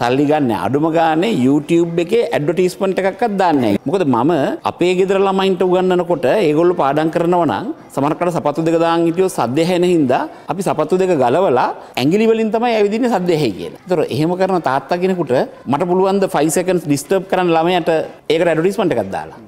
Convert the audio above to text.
සල්ලි ගන්න අඩුම ගානේ YouTube එකේ ඇඩ්වර්ටයිස්මන්ට් එකක්වත් දාන්නේ නැහැ. මොකද මම අපේ ගෙදර ළමයින්ට උගන්වනකොට ඒගොල්ලෝ පාඩම් කරනවා නම් සමහරකට සපත්තු දෙක දාන් හිටියොත් සද්ද ඇහෙන හින්දා අපි සපත්තු දෙක ගලවලා ඇඟිලි වලින් තමයි ඇවිදින්නේ සද්ද ඇහි කියලා. ඒතර එහෙම කරන තාත්තා කෙනෙකුට මට පුළුවන් ද 5 seconds disturb කරන්න ළමයාට ඒකට ඇඩ්වර්ටයිස්මන්ට් එකක් දාලා.